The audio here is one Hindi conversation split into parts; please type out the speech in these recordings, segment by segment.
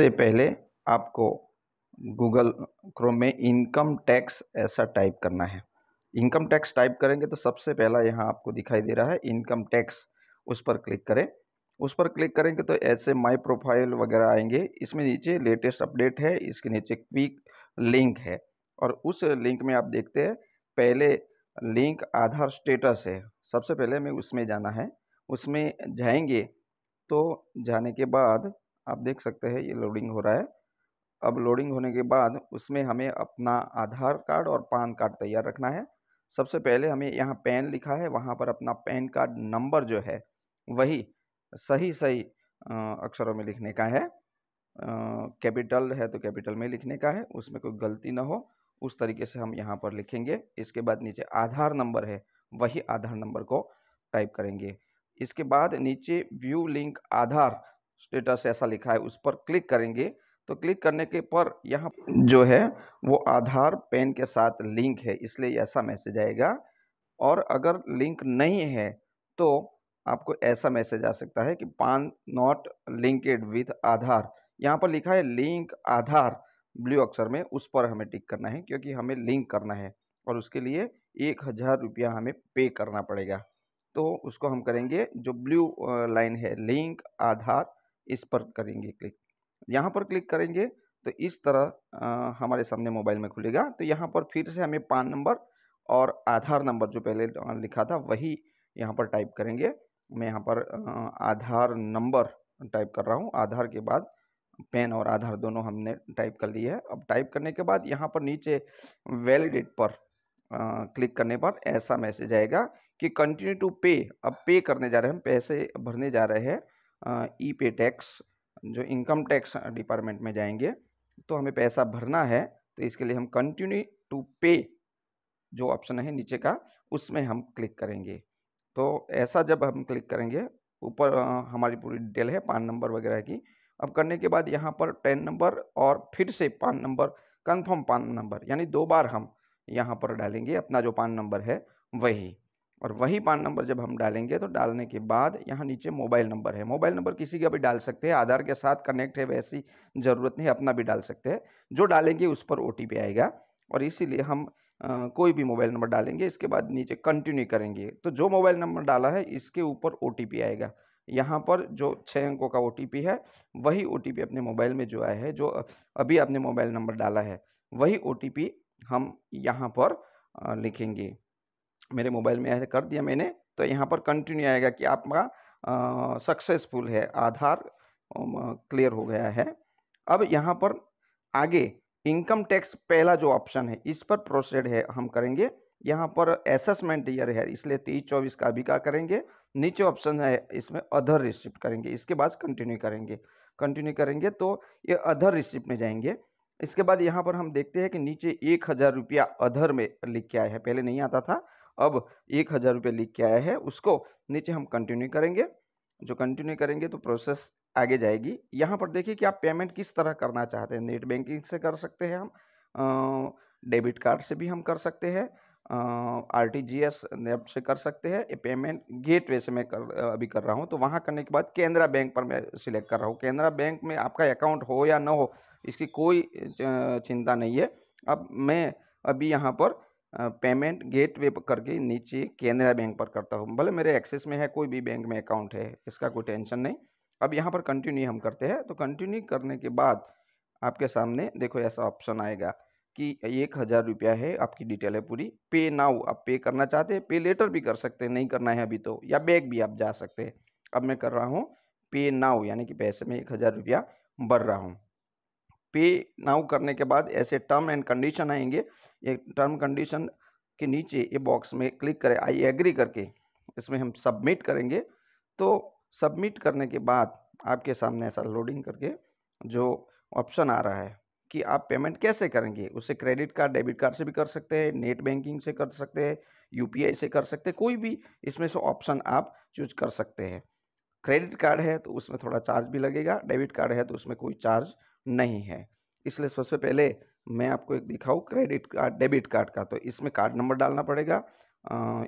सबसे पहले आपको गूगल क्रोम में इनकम टैक्स ऐसा टाइप करना है इनकम टैक्स टाइप करेंगे तो सबसे पहला यहाँ आपको दिखाई दे रहा है इनकम टैक्स उस पर क्लिक करें उस पर क्लिक करेंगे तो ऐसे माय प्रोफाइल वगैरह आएंगे इसमें नीचे लेटेस्ट अपडेट है इसके नीचे क्विक लिंक है और उस लिंक में आप देखते हैं पहले लिंक आधार स्टेटस है सबसे पहले हमें उसमें जाना है उसमें जाएंगे तो जाने के बाद आप देख सकते हैं ये लोडिंग हो रहा है अब लोडिंग होने के बाद उसमें हमें अपना आधार कार्ड और पान कार्ड तैयार रखना है सबसे पहले हमें यहाँ पैन लिखा है वहाँ पर अपना पैन कार्ड नंबर जो है वही सही सही अक्षरों में लिखने का है कैपिटल है तो कैपिटल में लिखने का है उसमें कोई गलती ना हो उस तरीके से हम यहाँ पर लिखेंगे इसके बाद नीचे आधार नंबर है वही आधार नंबर को टाइप करेंगे इसके बाद नीचे व्यू लिंक आधार स्टेटस ऐसा लिखा है उस पर क्लिक करेंगे तो क्लिक करने के पर यहाँ जो है वो आधार पेन के साथ लिंक है इसलिए ऐसा मैसेज आएगा और अगर लिंक नहीं है तो आपको ऐसा मैसेज आ सकता है कि पान नॉट लिंकेड विथ आधार यहाँ पर लिखा है लिंक आधार ब्लू अक्षर में उस पर हमें टिक करना है क्योंकि हमें लिंक करना है और उसके लिए एक हज़ार रुपया हमें पे करना पड़ेगा तो उसको हम करेंगे जो ब्लू लाइन है लिंक आधार इस पर करेंगे क्लिक यहाँ पर क्लिक करेंगे तो इस तरह आ, हमारे सामने मोबाइल में खुलेगा तो यहाँ पर फिर से हमें पान नंबर और आधार नंबर जो पहले लिखा था वही यहाँ पर टाइप करेंगे मैं यहाँ पर आधार नंबर टाइप कर रहा हूँ आधार के बाद पेन और आधार दोनों हमने टाइप कर लिए है अब टाइप करने के बाद यहाँ पर नीचे वैलिडेट पर आ, क्लिक करने पर ऐसा मैसेज आएगा कि कंटिन्यू टू पे अब पे करने जा रहे हैं हम पैसे भरने जा रहे हैं ई पे टैक्स जो इनकम टैक्स डिपार्टमेंट में जाएंगे तो हमें पैसा भरना है तो इसके लिए हम कंटिन्यू टू पे जो ऑप्शन है नीचे का उसमें हम क्लिक करेंगे तो ऐसा जब हम क्लिक करेंगे ऊपर हमारी पूरी डिटेल है पान नंबर वगैरह की अब करने के बाद यहाँ पर टेन नंबर और फिर से पान नंबर कंफर्म पान नंबर यानी दो बार हम यहाँ पर डालेंगे अपना जो पान नंबर है वही और वही पान नंबर जब हम डालेंगे तो डालने के बाद यहाँ नीचे मोबाइल नंबर है मोबाइल नंबर किसी का भी डाल सकते हैं आधार के साथ कनेक्ट है वैसी ज़रूरत नहीं अपना भी डाल सकते हैं जो डालेंगे उस पर ओ आएगा और इसीलिए हम आ, कोई भी मोबाइल नंबर डालेंगे इसके बाद नीचे कंटिन्यू करेंगे तो जो मोबाइल नंबर डाला है इसके ऊपर ओ आएगा यहाँ पर जो छः अंकों का ओ है वही ओ अपने मोबाइल में जो आया है जो अभी आपने मोबाइल नंबर डाला है वही ओ हम यहाँ पर लिखेंगे मेरे मोबाइल में ऐसे कर दिया मैंने तो यहाँ पर कंटिन्यू आएगा कि आपका सक्सेसफुल है आधार क्लियर हो गया है अब यहाँ पर आगे इनकम टैक्स पहला जो ऑप्शन है इस पर प्रोसेड है हम करेंगे यहाँ पर असेसमेंट ईयर है इसलिए तेईस चौबीस का अभी का करेंगे नीचे ऑप्शन है इसमें अधर रिसिप्ट करेंगे इसके बाद कंटिन्यू करेंगे कंटिन्यू करेंगे तो ये अधर रिसिप्ट में जाएंगे इसके बाद यहाँ पर हम देखते हैं कि नीचे एक हज़ार रुपया अधर में लिख के आया है पहले नहीं आता था अब एक हज़ार रुपये लिख के आया है उसको नीचे हम कंटिन्यू करेंगे जो कंटिन्यू करेंगे तो प्रोसेस आगे जाएगी यहाँ पर देखिए कि आप पेमेंट किस तरह करना चाहते हैं नेट बैंकिंग से कर सकते हैं हम डेबिट कार्ड से भी हम कर सकते हैं आर टी जी एस नेप से कर सकते हैं ये पेमेंट गेट वे से मैं कर अभी कर रहा हूँ तो वहाँ करने के बाद केनरा बैंक पर मैं सिलेक्ट कर रहा हूँ केनरा बैंक में आपका अकाउंट हो या ना हो इसकी कोई चिंता नहीं है अब मैं अभी यहाँ पर पेमेंट गेट वे करके नीचे कैनरा बैंक पर करता हूँ भले मेरे एक्सेस में है कोई भी बैंक में अकाउंट है इसका कोई टेंशन नहीं अब यहाँ पर कंटिन्यू हम करते हैं तो कंटिन्यू करने के बाद आपके सामने देखो ऐसा ऑप्शन आएगा कि एक हज़ार रुपया है आपकी डिटेल है पूरी पे नाउ आप पे करना चाहते हैं पे लेटर भी कर सकते हैं नहीं करना है अभी तो या बैग भी आप जा सकते हैं अब मैं कर रहा हूँ पे नाउ यानी कि पैसे में एक हज़ार रुपया बढ़ रहा हूँ पे नाउ करने के बाद ऐसे टर्म एंड कंडीशन आएंगे ये टर्म कंडीशन के नीचे ये बॉक्स में क्लिक करें आई एग्री करके इसमें हम सबमिट करेंगे तो सबमिट करने के बाद आपके सामने ऐसा लोडिंग करके जो ऑप्शन आ रहा है कि आप पेमेंट कैसे करेंगे उसे क्रेडिट कार्ड डेबिट कार्ड से भी कर सकते हैं नेट बैंकिंग से कर सकते हैं यूपीआई से कर सकते हैं कोई भी इसमें से ऑप्शन आप चूज कर सकते हैं क्रेडिट कार्ड है तो उसमें थोड़ा चार्ज भी लगेगा डेबिट कार्ड है तो उसमें कोई चार्ज नहीं है इसलिए सबसे पहले मैं आपको एक दिखाऊँ क्रेडिट कार्ड डेबिट कार्ड का तो इसमें कार्ड नंबर डालना पड़ेगा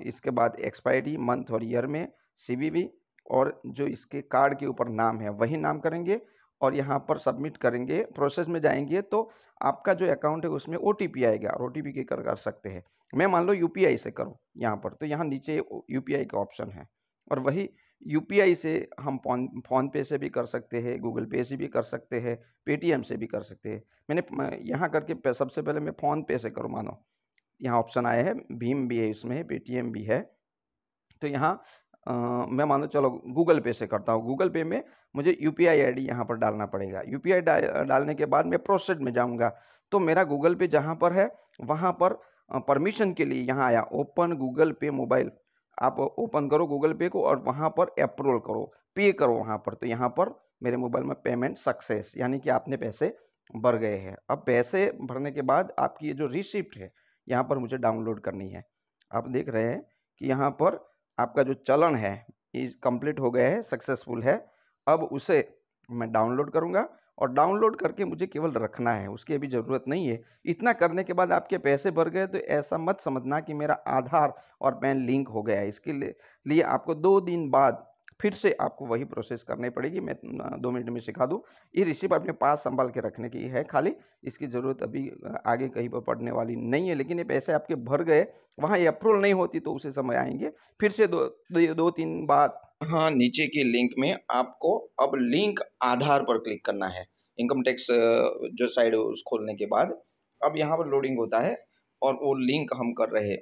इसके बाद एक्सपायरी मंथ और ईयर में सी और जो इसके कार्ड के ऊपर नाम है वही नाम करेंगे और यहाँ पर सबमिट करेंगे प्रोसेस में जाएंगे तो आपका जो अकाउंट है उसमें ओ आएगा और ओ टी पी कर कर सकते हैं मैं मान लो यू से करूँ यहाँ पर तो यहाँ नीचे यू का ऑप्शन है और वही यूपीआई से हम फोन फोन पे से भी कर सकते हैं गूगल पे से भी कर सकते हैं पेटीएम से भी कर सकते हैं मैंने यहाँ करके सबसे पहले मैं फ़ोन पे से करूँ मानो यहाँ ऑप्शन आया है भीम भी है इसमें पेटीएम भी है तो यहाँ मैं मानो चलो गूगल पे से करता हूँ गूगल पे में मुझे U P I I D यहाँ पर डालना पड़ेगा यू पी आई डालने के बाद मैं प्रोसेस में जाऊँगा तो मेरा गूगल पे जहाँ पर है वहाँ पर परमिशन के लिए यहाँ आया ओपन गूगल पे मोबाइल आप ओपन करो गूगल पे को और वहाँ पर अप्रूवल करो पे करो वहाँ पर तो यहाँ पर मेरे मोबाइल में पेमेंट सक्सेस यानी कि आपने पैसे भर गए हैं अब पैसे भरने के बाद आपकी ये जो रिसिप्ट है यहाँ पर मुझे डाउनलोड करनी है आप देख रहे हैं कि यहाँ पर आपका जो चलन है ये कंप्लीट हो गया है सक्सेसफुल है अब उसे मैं डाउनलोड करूँगा और डाउनलोड करके मुझे केवल रखना है उसकी अभी ज़रूरत नहीं है इतना करने के बाद आपके पैसे भर गए तो ऐसा मत समझना कि मेरा आधार और पैन लिंक हो गया इसके लिए आपको दो दिन बाद फिर से आपको वही प्रोसेस करनी पड़ेगी मैं दो मिनट में सिखा दूँ ये रिसिप अपने पास संभाल के रखने की है खाली इसकी ज़रूरत अभी आगे कहीं पर पड़ने वाली नहीं है लेकिन ये पैसे आपके भर गए वहाँ ये अप्रूवल नहीं होती तो उसे समय आएंगे फिर से दो दो, दो तीन बात हाँ नीचे के लिंक में आपको अब लिंक आधार पर क्लिक करना है इनकम टैक्स जो साइड उस खोलने के बाद अब यहाँ पर लोडिंग होता है और वो लिंक हम कर रहे हैं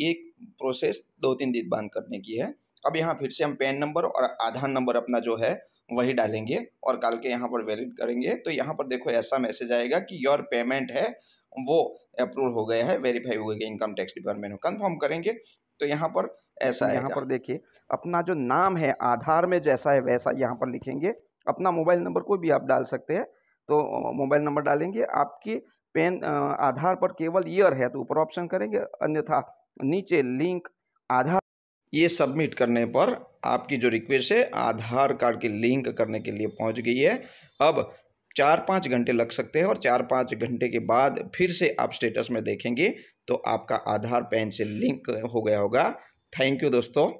ये प्रोसेस दो तीन दिन बाद करने की है अब यहाँ फिर से हम पैन नंबर और आधार नंबर अपना जो है वही डालेंगे और कल के यहाँ पर वैलिड करेंगे तो यहाँ पर देखो ऐसा मैसेज आएगा कि योर पेमेंट है वो अप्रूव हो गया है वेरीफाई हो गया इनकम टैक्स डिपार्टमेंट में कंफर्म करेंगे तो यहाँ पर ऐसा है यहाँ पर देखिए अपना जो नाम है आधार में जैसा है वैसा यहाँ पर लिखेंगे अपना मोबाइल नंबर कोई भी आप डाल सकते हैं तो मोबाइल नंबर डालेंगे आपकी पेन आधार पर केवल ईयर है तो ऊपर ऑप्शन करेंगे अन्यथा नीचे लिंक आधार ये सबमिट करने पर आपकी जो रिक्वेस्ट है आधार कार्ड की लिंक करने के लिए पहुंच गई है अब चार पाँच घंटे लग सकते हैं और चार पाँच घंटे के बाद फिर से आप स्टेटस में देखेंगे तो आपका आधार पैन से लिंक हो गया होगा थैंक यू दोस्तों